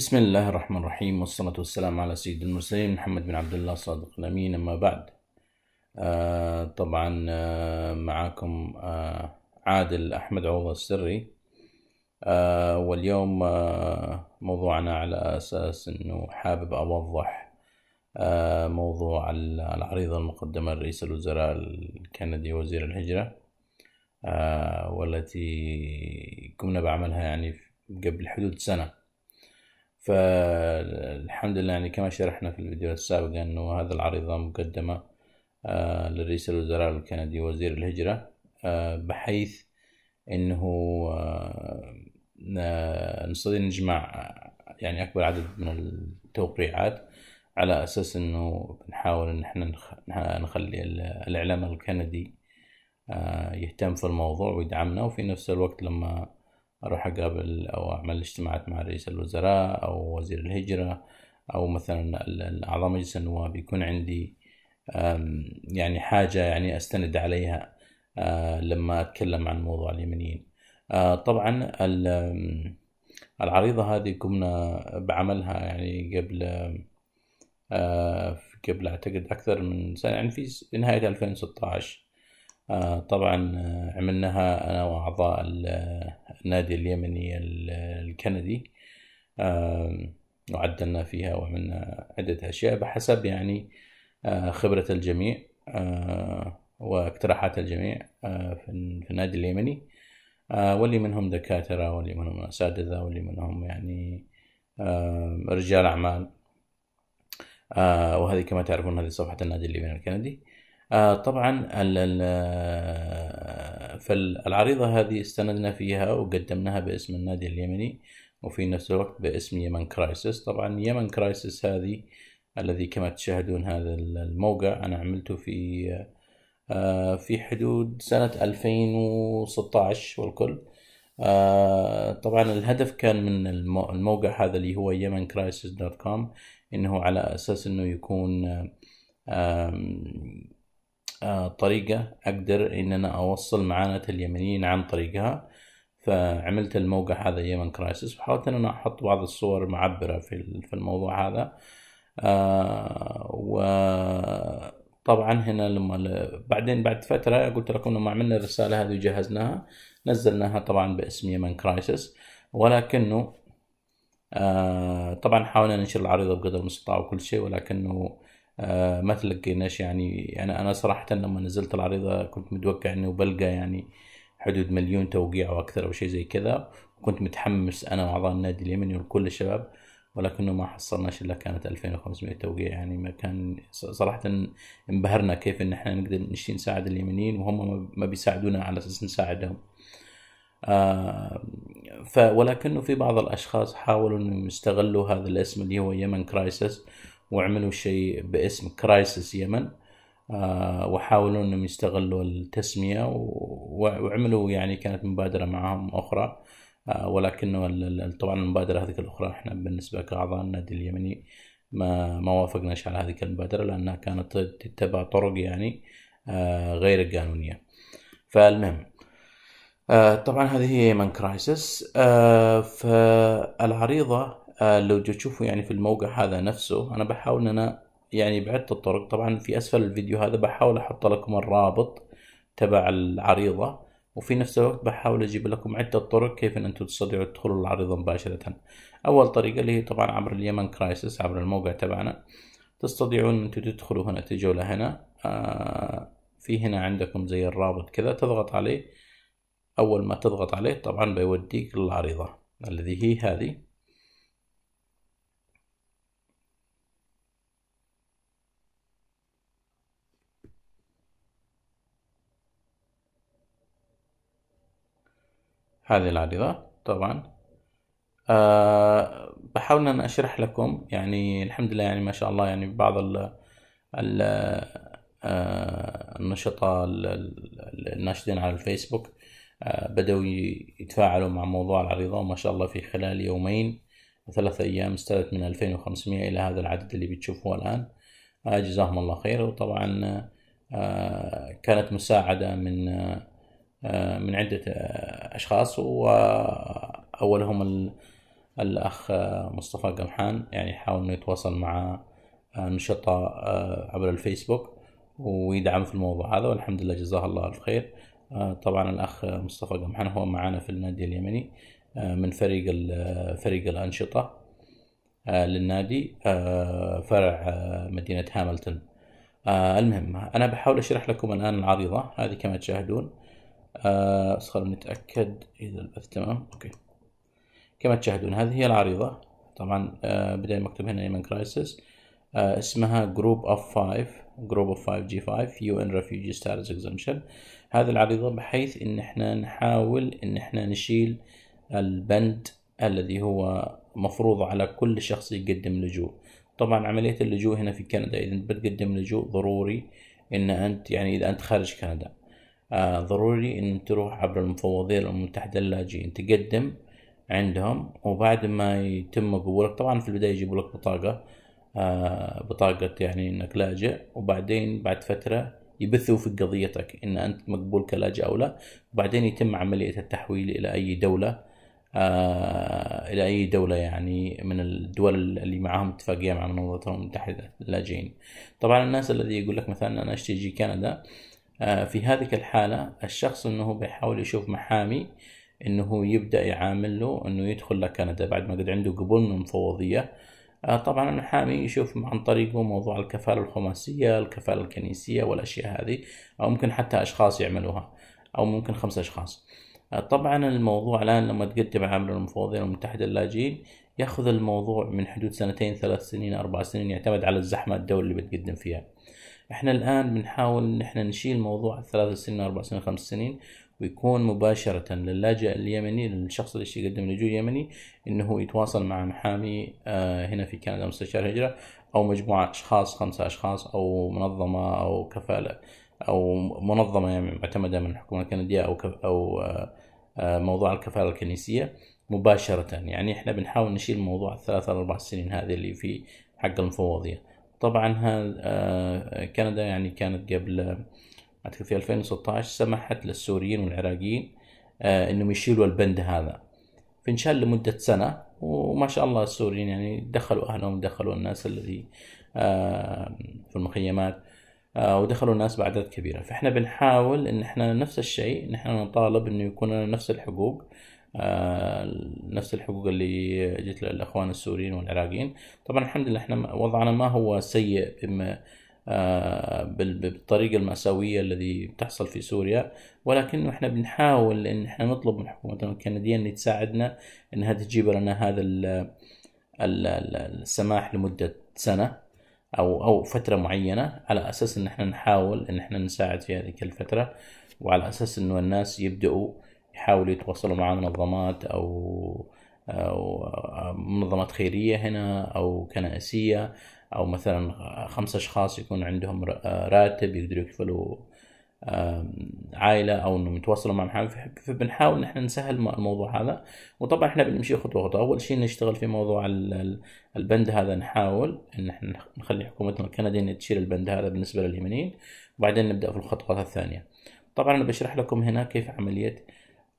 بسم الله الرحمن الرحيم والصلاة والسلام على سيد المرسلين محمد بن عبد الله صادق الأمين أما بعد طبعا معكم معاكم عادل أحمد عوض السري واليوم موضوعنا على أساس أنه حابب أوضح موضوع العريضة المقدمة لرئيس الوزراء الكندي وزير الهجرة والتي قمنا بعملها يعني قبل حدود سنة فالحمد لله يعني كما شرحنا في الفيديوهات السابقة أنه هذا العريضة مقدمة آه، لرئيس الوزراء الكندي وزير الهجرة آه، بحيث أنه آه، نستطيع نجمع يعني أكبر عدد من التوقيعات على أساس أنه بنحاول أن احنا نخلي الإعلام الكندي يهتم في الموضوع ويدعمنا وفي نفس الوقت لما أروح أقابل أو أعمل اجتماعات مع رئيس الوزراء أو وزير الهجرة أو مثلا أعضاء مجلس النواب يكون عندي يعني حاجة يعني أستند عليها آه، لما أتكلم عن موضوع اليمنيين آه، طبعا العريضة هذه قمنا بعملها يعني قبل آه، قبل أعتقد أكثر من سنة يعني في نهاية 2016 آه، طبعا آه، عملناها أنا وأعضاء النادي اليمني الكندي وعدلنا فيها وعملنا عدة أشياء بحسب يعني آه، خبرة الجميع واقتراحات الجميع في النادي اليمني واللي منهم دكاترة واللي منهم أساتذة واللي منهم يعني رجال أعمال وهذه كما تعرفون هذه صفحة النادي اليمني الكندي آه، طبعا آه، فالعريضة هذه استندنا فيها وقدمناها باسم النادي اليمني وفي نفس الوقت باسم يمن كرايسس طبعا يمن كرايسس هذه الذي كما تشاهدون هذا الموقع أنا عملته في آه، في حدود سنة 2016 والكل طبعا الهدف كان من الموقع هذا اللي هو يمن كرايسس دوت كوم إنه على أساس إنه يكون آه، طريقة أقدر إن أنا أوصل معاناة اليمنيين عن طريقها فعملت الموقع هذا يمن كرايسس وحاولت إن أنا أحط بعض الصور معبرة في الموضوع هذا آه، وطبعا هنا لما بعدين بعد فترة قلت لكم لما عملنا الرسالة هذه وجهزناها نزلناها طبعا باسم يمن كرايسس ولكنه آه، طبعا حاولنا ننشر العريضة بقدر المستطاع وكل شيء ولكنه آه، ما تلقيناش يعني انا يعني انا صراحه لما نزلت العريضه كنت متوقع اني بلقى يعني حدود مليون توقيع او اكثر او شيء زي كذا وكنت متحمس انا واعضاء النادي اليمني وكل الشباب ولكنه ما حصلناش الا كانت 2500 توقيع يعني ما كان صراحه انبهرنا كيف ان احنا نقدر نشتي نساعد اليمنيين وهم ما بيساعدونا على اساس نساعدهم آه ف ولكنه في بعض الاشخاص حاولوا انهم يستغلوا هذا الاسم اللي هو يمن كرايسس وعملوا شيء باسم كرايسس آه، يمن وحاولوا انهم يستغلوا التسميه وعملوا يعني كانت مبادره معهم اخرى آه، ولكنه طبعا المبادره هذه الاخرى احنا بالنسبه كاعضاء النادي اليمني ما ما وافقناش على هذه المبادره لانها كانت تتبع طرق يعني آه، غير قانونيه فالمهم طبعا هذه هي من كرايسس فالعريضه آه، لو تشوفوا يعني في الموقع هذا نفسه انا بحاول ان انا يعني بعدة الطرق طبعا في اسفل الفيديو هذا بحاول احط لكم الرابط تبع العريضة وفي نفس الوقت بحاول اجيب لكم عدة طرق كيف ان انتم تستطيعوا تدخلوا العريضة مباشرة اول طريقة اللي هي طبعا عبر اليمن كرايسس عبر الموقع تبعنا تستطيعون ان انتم تدخلوا هنا تجوا لهنا آه في هنا عندكم زي الرابط كذا تضغط عليه اول ما تضغط عليه طبعا بيوديك للعريضة الذي هي هذه هذه العريضة طبعا أه بحاول أن أشرح لكم يعني الحمد لله يعني ما شاء الله يعني بعض ال ال آه، النشطاء الناشطين على الفيسبوك آه، بدأوا يتفاعلوا مع موضوع العريضة وما شاء الله في خلال يومين وثلاثة أيام استلت من 2500 إلى هذا العدد اللي بتشوفوه الآن آه، جزاهم الله خير وطبعا كانت مساعدة من من عدة اشخاص واولهم الاخ مصطفى قمحان يعني يحاول انه يتواصل مع آه، نشطاء آه، عبر الفيسبوك ويدعم في الموضوع هذا والحمد لله جزاه الله الف خير آه، طبعا الاخ مصطفى قمحان هو معنا في النادي اليمني من فريق فريق الانشطه للنادي فرع مدينه هاملتون المهم انا بحاول اشرح لكم الان العريضه هذه كما تشاهدون آه، بس خلونا نتأكد إذا البث تمام أوكي كما تشاهدون هذه هي العريضة طبعا آه، بداية مكتوب هنا ايمن آه، كرايسيس اسمها جروب اوف 5 جروب اوف 5 جي 5 يو ان ريفيوجي ستاتس اكزمشن هذه العريضة بحيث ان احنا نحاول ان احنا نشيل البند الذي هو مفروض على كل شخص يقدم لجوء طبعا عملية اللجوء هنا في كندا اذا بتقدم لجوء ضروري ان انت يعني اذا انت خارج كندا آه، ضروري ان تروح عبر المفوضية الأمم المتحدة للاجئين تقدم عندهم وبعد ما يتم قبولك طبعا في البداية يجيبوا لك بطاقة آه، بطاقة يعني انك لاجئ وبعدين بعد فترة يبثوا في قضيتك ان انت مقبول كلاجئ او لا وبعدين يتم عملية التحويل الى اي دولة آه، الى اي دولة يعني من الدول اللي معاهم اتفاقية مع منظمة الامم المتحدة للاجئين طبعا الناس الذي يقول لك مثلا انا اشتجي كندا آه، في هذه الحالة الشخص انه بيحاول يشوف محامي انه يبدأ يعامل له انه يدخل لكندا بعد ما قد عنده قبول من مفوضية آه، طبعا المحامي يشوف عن طريقه موضوع الكفالة الخماسية الكفالة الكنيسية والأشياء هذه أو ممكن حتى أشخاص يعملوها أو ممكن خمسة أشخاص آه، طبعا الموضوع الآن لما تقدم عامل المفوضية المتحدة اللاجئين ياخذ الموضوع من حدود سنتين ثلاث سنين أربع سنين يعتمد على الزحمة الدولة اللي بتقدم فيها احنا الان بنحاول ان احنا نشيل موضوع الثلاث سنين واربع سنين وخمس سنين ويكون مباشرة للاجئ اليمني للشخص اللي يقدم لجوء يمني انه يتواصل مع محامي آه، هنا في كندا مستشار هجرة او مجموعة اشخاص خمسة اشخاص او منظمة او كفالة او منظمة يعني معتمدة من الحكومة الكندية او كف او آه، آه، موضوع الكفالة الكنيسية مباشرة يعني احنا بنحاول نشيل موضوع الثلاث اربع سنين هذه اللي في حق المفوضية طبعا ها آه، كندا يعني كانت قبل اعتقد في 2016 سمحت للسوريين والعراقيين آه، انهم يشيلوا البند هذا فانشال لمده سنه وما شاء الله السوريين يعني دخلوا اهلهم دخلوا الناس اللي آه، في المخيمات ودخلوا الناس باعداد كبيره فاحنا بنحاول ان احنا نفس الشيء ان احنا نطالب انه يكون لنا نفس الحقوق آه، نفس الحقوق اللي جت للاخوان السوريين والعراقيين طبعا الحمد لله احنا وضعنا ما هو سيء بما آه، بالطريقة المأساوية الذي تحصل في سوريا ولكنه احنا بنحاول ان احنا نطلب من حكومتنا الكندية ان تساعدنا انها تجيب لنا هذا السماح لمدة سنة او او فترة معينة على اساس ان احنا نحاول ان احنا نساعد في هذه الفترة وعلى اساس انه الناس يبدأوا يحاولوا يتواصلوا مع منظمات أو أو منظمات خيرية هنا أو كنائسية أو مثلا خمسة أشخاص يكون عندهم راتب يقدروا يكفلوا عائلة أو إنهم يتواصلوا مع محامي فبنحاول نحن نسهل الموضوع هذا وطبعا إحنا بنمشي خطوة خطوة أول شيء نشتغل في موضوع البند هذا نحاول إن إحنا نخلي حكومتنا الكندية تشيل البند هذا بالنسبة لليمنيين وبعدين نبدأ في الخطوات الثانية طبعا أنا بشرح لكم هنا كيف عملية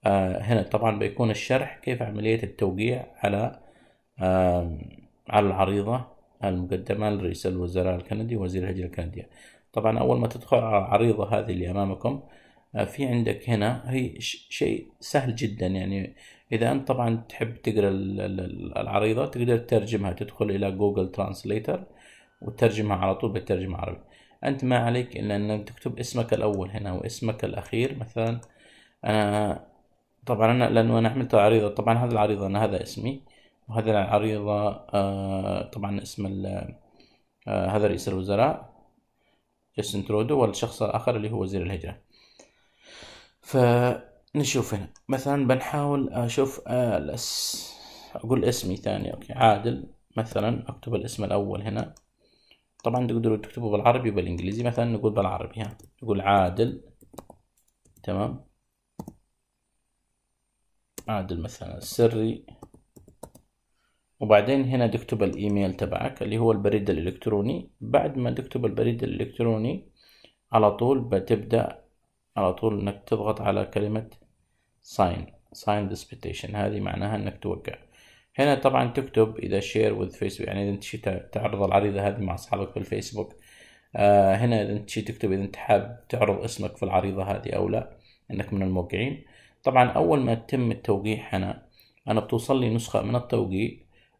آه، هنا طبعا بيكون الشرح كيف عملية التوقيع على على العريضة المقدمة لرئيس الوزراء الكندي ووزير الهجرة الكندية طبعا أول ما تدخل على العريضة هذه اللي أمامكم آه، في عندك هنا هي شيء سهل جدا يعني إذا أنت طبعا تحب تقرأ العريضة تقدر تترجمها تدخل إلى جوجل ترانسليتر وترجمها على طول بالترجمة العربية أنت ما عليك إلا أنك تكتب اسمك الأول هنا واسمك الأخير مثلا أنا آه، طبعا أنا لأنه أنا عملت عريضة طبعا هذا العريضة أنا هذا اسمي وهذا العريضة آه، طبعا اسم آه، هذا رئيس الوزراء جاستن ترودو والشخص الآخر اللي هو وزير الهجرة فنشوف هنا مثلا بنحاول أشوف آه، الأس... أقول اسمي ثاني أوكي عادل مثلا أكتب الاسم الأول هنا طبعا تقدروا تكتبوا بالعربي وبالإنجليزي مثلا نقول بالعربي ها نقول عادل تمام عادل مثلا سري وبعدين هنا تكتب الايميل تبعك اللي هو البريد الالكتروني بعد ما تكتب البريد الالكتروني على طول بتبدأ على طول انك تضغط على كلمة ساين ساين ديسبيتيشن هذه معناها انك توقع هنا طبعا تكتب اذا شير وذ فيسبوك يعني اذا انت تعرض العريضة هذه مع اصحابك في الفيسبوك آه هنا اذا انت تكتب اذا انت حاب تعرض اسمك في العريضة هذه او لا انك من الموقعين طبعا أول ما تتم التوقيع هنا أنا بتوصل لي نسخة من التوقيع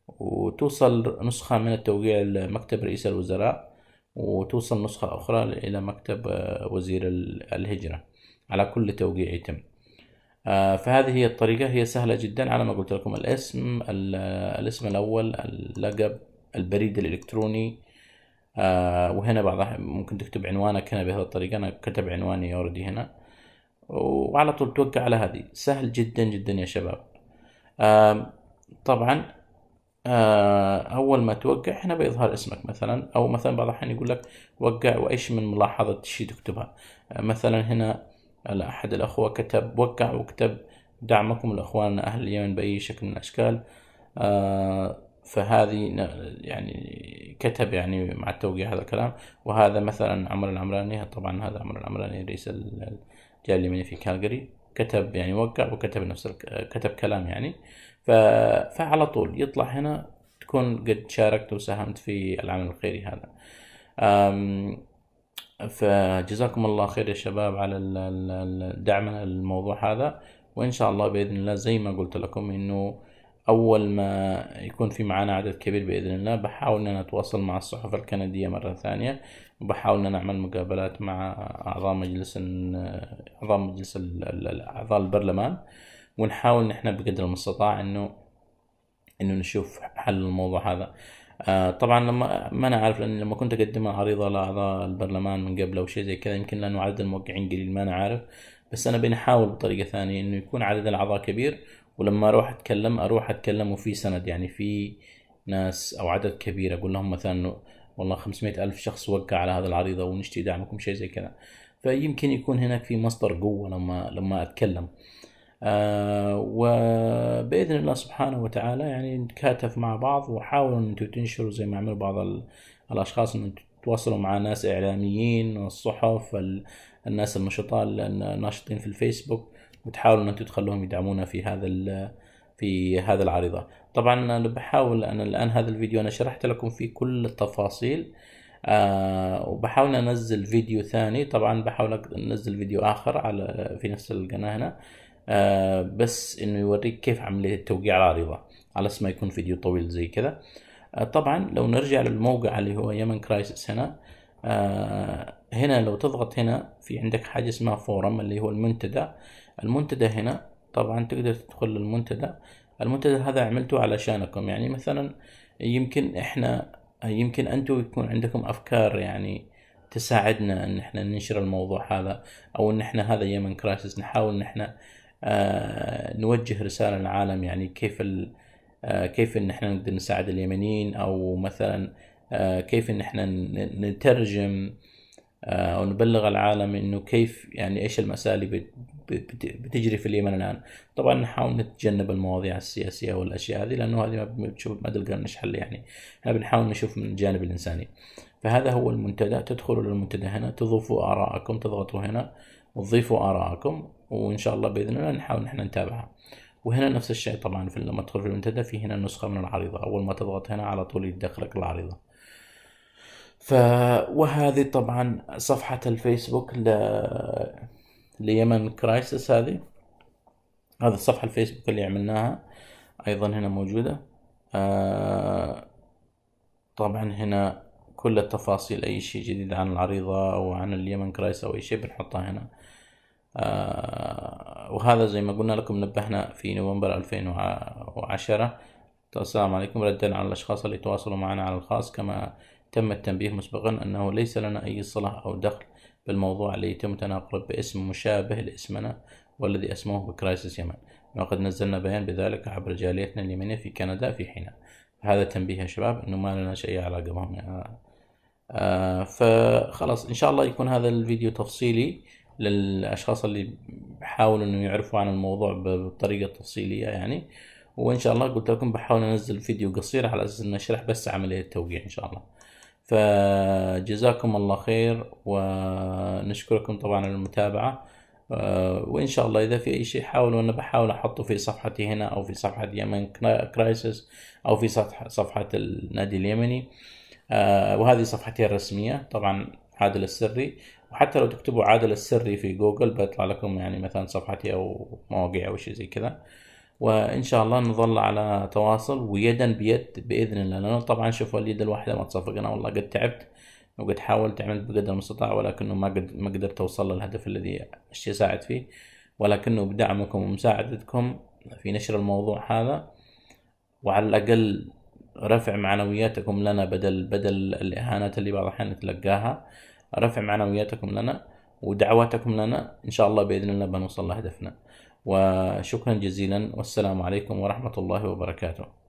وتوصل نسخة من التوقيع لمكتب رئيس الوزراء وتوصل نسخة أخرى إلى مكتب آه، وزير الهجرة على كل توقيع يتم آه، فهذه هي الطريقة هي سهلة جدا على ما قلت لكم الاسم الاسم الأول اللقب البريد الإلكتروني آه، وهنا بعض ممكن تكتب عنوانك هنا بهذه الطريقة أنا كتب عنواني اوريدي هنا وعلى طول توقع على هذه سهل جدا جدا يا شباب طبعا آه، اول ما توقع هنا بيظهر اسمك مثلا او مثلا بعض الاحيان يقول لك وقع وايش من ملاحظه تشي تكتبها آه، مثلا هنا احد الاخوه كتب وقع وكتب دعمكم لاخواننا اهل اليمن باي شكل من الاشكال آه، فهذه يعني كتب يعني مع التوقيع هذا الكلام وهذا مثلا عمر العمراني طبعا هذا عمر العمراني ليس جاء لي مني في كالجري كتب يعني وقع وكتب نفس كتب كلام يعني ف... فعلى طول يطلع هنا تكون قد شاركت وساهمت في العمل الخيري هذا أم... فجزاكم الله خير يا شباب على دعمنا للموضوع هذا وإن شاء الله بإذن الله زي ما قلت لكم إنه أول ما يكون في معانا عدد كبير بإذن الله بحاول أن أنا أتواصل مع الصحف الكندية مرة ثانية وبحاول أن أعمل مقابلات مع أعضاء مجلس أعضاء مجلس أعضاء البرلمان ونحاول نحن بقدر المستطاع إنه إنه نشوف حل الموضوع هذا آه طبعا لما ما انا عارف لان لما كنت اقدم عريضه لاعضاء البرلمان من قبل او شيء زي كذا يمكن لانه عدد الموقعين قليل ما انا عارف بس انا بنحاول بطريقه ثانيه انه يكون عدد الاعضاء كبير ولما اروح اتكلم اروح اتكلم وفي سند يعني في ناس او عدد كبير اقول لهم مثلا والله 500 الف شخص وقع على هذا العريضه ونشتي دعمكم شيء زي كذا فيمكن يكون هناك في مصدر قوه لما لما اتكلم آه وباذن الله سبحانه وتعالى يعني نتكاتف مع بعض وحاولوا ان تنشروا زي ما عمل بعض الاشخاص ان تتواصلوا مع ناس اعلاميين والصحف الناس النشطاء الناشطين في الفيسبوك وتحاولوا ان تدخلوهم يدعمونا في هذا في هذا العريضه طبعا انا بحاول انا الان هذا الفيديو انا شرحت لكم فيه كل التفاصيل آه وبحاول انزل فيديو ثاني طبعا بحاول انزل فيديو اخر على في نفس القناه هنا آه بس انه يوريك كيف عمليه توقيع العريضه على اساس ما يكون فيديو طويل زي كذا آه طبعا لو نرجع للموقع اللي هو يمن كرايسس هنا آه هنا لو تضغط هنا في عندك حاجه اسمها فورم اللي هو المنتدى المنتدى هنا طبعا تقدر تدخل المنتدى المنتدى هذا عملته علشانكم يعني مثلا يمكن احنا يمكن انتم يكون عندكم افكار يعني تساعدنا ان احنا ننشر الموضوع هذا او ان احنا هذا يمن كرايسس نحاول ان احنا آه نوجه رسالة للعالم يعني كيف ال آه كيف ان احنا نقدر نساعد اليمنيين او مثلا آه كيف ان احنا نترجم أو آه، نبلغ العالم إنه كيف يعني إيش المسالي بتجري في اليمن الآن طبعا نحاول نتجنب المواضيع السياسية والأشياء هذه لأنه هذه ما بتشوف ما تلقى لنا حل يعني احنا بنحاول نشوف من الجانب الإنساني فهذا هو المنتدى تدخلوا للمنتدى هنا تضيفوا آراءكم تضغطوا هنا وتضيفوا آراءكم وإن شاء الله بإذن الله نحاول نحن نتابعها وهنا نفس الشيء طبعا في لما تدخل في المنتدى في هنا نسخة من العريضة أول ما تضغط هنا على طول يدخلك العريضة ف وهذه طبعا صفحة الفيسبوك ل... ليمن كرايسس هذه هذا الصفحة الفيسبوك اللي عملناها أيضا هنا موجودة آه... طبعا هنا كل التفاصيل أي شيء جديد عن العريضة أو عن اليمن كرايس أو أي شيء بنحطها هنا آه... وهذا زي ما قلنا لكم نبهنا في نوفمبر 2010 السلام عليكم ردا على الأشخاص اللي تواصلوا معنا على الخاص كما تم التنبيه مسبقا أنه ليس لنا أي صلة أو دخل بالموضوع الذي يتم تناقله باسم مشابه لاسمنا والذي اسموه بكرايسيس يمن وقد نزلنا بيان بذلك عبر جاليتنا اليمنية في كندا في حين هذا تنبيه يا شباب انه ما لنا شيء علاقة بهم آه فخلاص ان شاء الله يكون هذا الفيديو تفصيلي للاشخاص اللي بحاولوا انه يعرفوا عن الموضوع بطريقة تفصيلية يعني وان شاء الله قلت لكم بحاول انزل فيديو قصير على اساس انه اشرح بس عملية التوقيع ان شاء الله فجزاكم الله خير ونشكركم طبعا على المتابعة آه، وإن شاء الله إذا في أي شيء حاولوا أنا بحاول أحطه في صفحتي هنا أو في صفحة يمن كرايسس أو في صفحة النادي اليمني آه، وهذه صفحتي الرسمية طبعا عادل السري وحتى لو تكتبوا عادل السري في جوجل بيطلع لكم يعني مثلا صفحتي أو مواقع أو شيء زي كذا وان شاء الله نظل على تواصل ويدا بيد باذن الله لانه طبعا شوفوا اليد الواحده ما تصفق انا والله قد تعبت وقد حاولت عملت بقدر المستطاع ولكنه ما قد ما قدرت اوصل للهدف الذي اشتي اساعد فيه ولكنه بدعمكم ومساعدتكم في نشر الموضوع هذا وعلى الاقل رفع معنوياتكم لنا بدل بدل الاهانات اللي بعض الاحيان نتلقاها رفع معنوياتكم لنا ودعواتكم لنا ان شاء الله باذن الله بنوصل لهدفنا وشكرا جزيلا والسلام عليكم ورحمة الله وبركاته